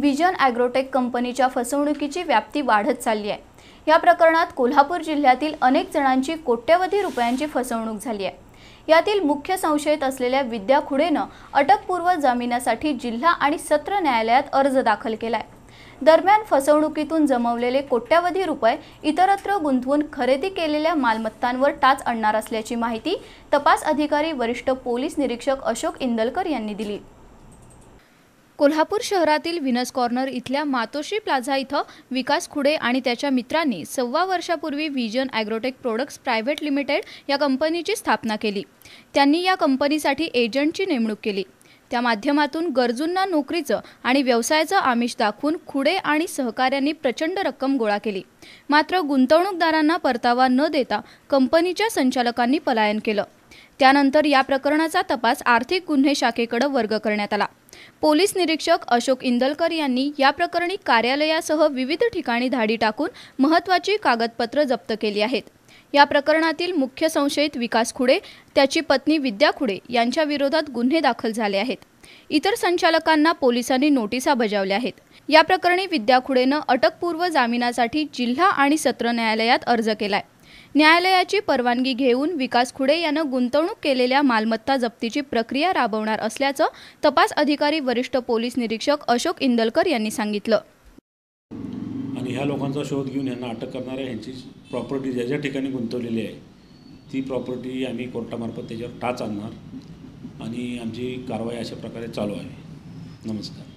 vision agrotech कंपनीच्या फसवणुकीची व्याप्ती वाढत चालली आहे या प्रकरणात कोल्हापूर जिल्ह्यातील अनेक जणांची कोट्यवधी रुपयांची फसवणूक झाली आहे यातील मुख्य संशयित असलेल्या विद्या खुडेनं अटकपूर्व जामिनासाठी जिल्हा आणि सत्र न्यायालयात अर्ज दाखल केला आहे दरम्यान फसवणुकीतून जमवलेले कोट्यवधी रुपये इतरत्र गुंतवून खरेदी केलेल्या मालमत्तांवर टाच आणणार असल्याची माहिती तपास अधिकारी वरिष्ठ पोलीस निरीक्षक अशोक इंदलकर यांनी दिली कोल्हापूर शहरातील विनस कॉर्नर इथल्या मातोशी प्लाझा इथं विकास खुडे आणि त्याच्या मित्रांनी सव्वा वर्षापूर्वी vision agrotech products private limited या कंपनीची स्थापना केली त्यांनी या कंपनीसाठी एजंटची नेमणूक केली त्या माध्यमातून गरजूंना नोकरीचं आणि व्यवसायाचं आमिष दाखवून खुडे आणि सहकाऱ्यांनी प्रचंड रक्कम गोळा केली मात्र गुंतवणूकदारांना परतावा न देता कंपनीच्या संचालकांनी पलायन केलं त्यानंतर या प्रकरणाचा तपास आर्थिक गुन्हे शाखेकडे वर्ग करण्यात आला पोलीस निरीक्षक अशोक इंदलकर यांनी या प्रकरणी कार्यालयासह विविध ठिकाणी धाडी टाकून महत्त्वाची कागदपत्र जप्त केली आहेत या प्रकरणातील मुख्य संशयित विकास खुडे त्याची पत्नी विद्या खुडे यांच्या विरोधात गुन्हे दाखल झाले आहेत इतर संचालकांना पोलिसांनी नोटिसा बजावल्या आहेत या प्रकरणी विद्या खुडेनं अटकपूर्व जामिनासाठी जिल्हा आणि सत्र न्यायालयात अर्ज केलाय न्यायालयाची परवानगी घेऊन विकास खुडे यानं गुंतवणूक केलेल्या मालमत्ता जप्तीची प्रक्रिया राबवणार असल्याचं तपास अधिकारी वरिष्ठ पोलीस निरीक्षक अशोक इंदलकर यांनी सांगितलं आणि ह्या लोकांचा शोध घेऊन यांना अटक करणाऱ्या ह्यांची प्रॉपर्टी ज्या ज्या ठिकाणी गुंतवलेली आहे ती प्रॉपर्टी आम्ही कोर्टामार्फत त्याच्यावर टाच आणणार आणि आमची कारवाई अशा प्रकारे चालू आहे नमस्कार